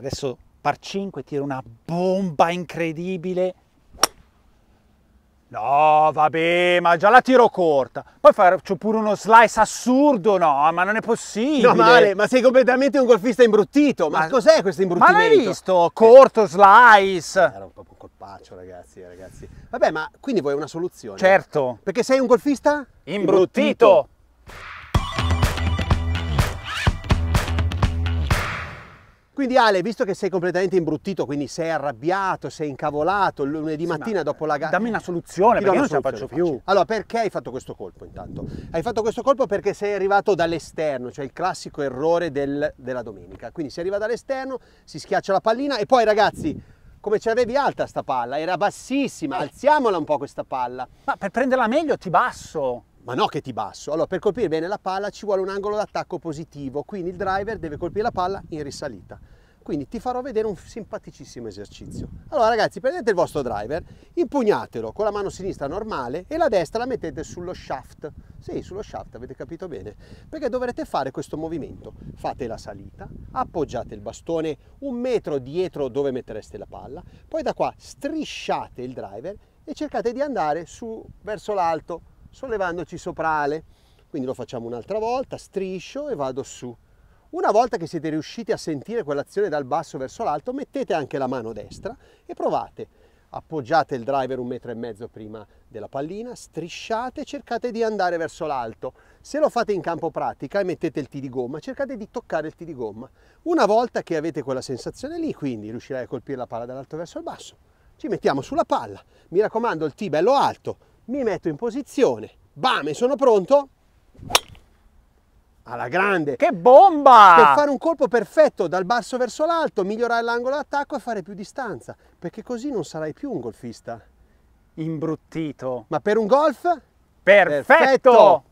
Adesso par 5 tira una bomba incredibile. No, vabbè, ma già la tiro corta. Poi faccio pure uno slice assurdo, no, ma non è possibile. No, male, ma sei completamente un golfista imbruttito. Ma, ma cos'è questo imbruttimento? Ma l'hai visto? Corto, slice. Eh, era un po' colpaccio, ragazzi, eh, ragazzi. Vabbè, ma quindi vuoi una soluzione? Certo. Perché sei un golfista? Imbruttito. imbruttito. Quindi Ale, visto che sei completamente imbruttito, quindi sei arrabbiato, sei incavolato lunedì sì, mattina dopo la gara... Dammi una soluzione, perché una io non ce la faccio più. Faccio. Allora, perché hai fatto questo colpo intanto? Hai fatto questo colpo perché sei arrivato dall'esterno, cioè il classico errore del, della domenica. Quindi si arriva dall'esterno, si schiaccia la pallina e poi ragazzi come ce l'avevi alta sta palla, era bassissima, eh. alziamola un po' questa palla. Ma per prenderla meglio ti basso ma no che ti basso. Allora, per colpire bene la palla ci vuole un angolo d'attacco positivo, quindi il driver deve colpire la palla in risalita. Quindi ti farò vedere un simpaticissimo esercizio. Allora ragazzi, prendete il vostro driver, impugnatelo con la mano sinistra normale e la destra la mettete sullo shaft. Sì, sullo shaft, avete capito bene. Perché dovrete fare questo movimento. Fate la salita, appoggiate il bastone un metro dietro dove mettereste la palla, poi da qua strisciate il driver e cercate di andare su verso l'alto, sollevandoci soprale. Quindi lo facciamo un'altra volta, striscio e vado su. Una volta che siete riusciti a sentire quell'azione dal basso verso l'alto, mettete anche la mano destra e provate. Appoggiate il driver un metro e mezzo prima della pallina, strisciate e cercate di andare verso l'alto. Se lo fate in campo pratica e mettete il T di gomma, cercate di toccare il T di gomma. Una volta che avete quella sensazione lì, quindi riuscirai a colpire la palla dall'alto verso il basso, ci mettiamo sulla palla. Mi raccomando, il T bello alto, mi metto in posizione, bam, sono pronto, alla grande. Che bomba! Per fare un colpo perfetto dal basso verso l'alto, migliorare l'angolo d'attacco e fare più distanza, perché così non sarai più un golfista. Imbruttito. Ma per un golf? Perfetto! perfetto.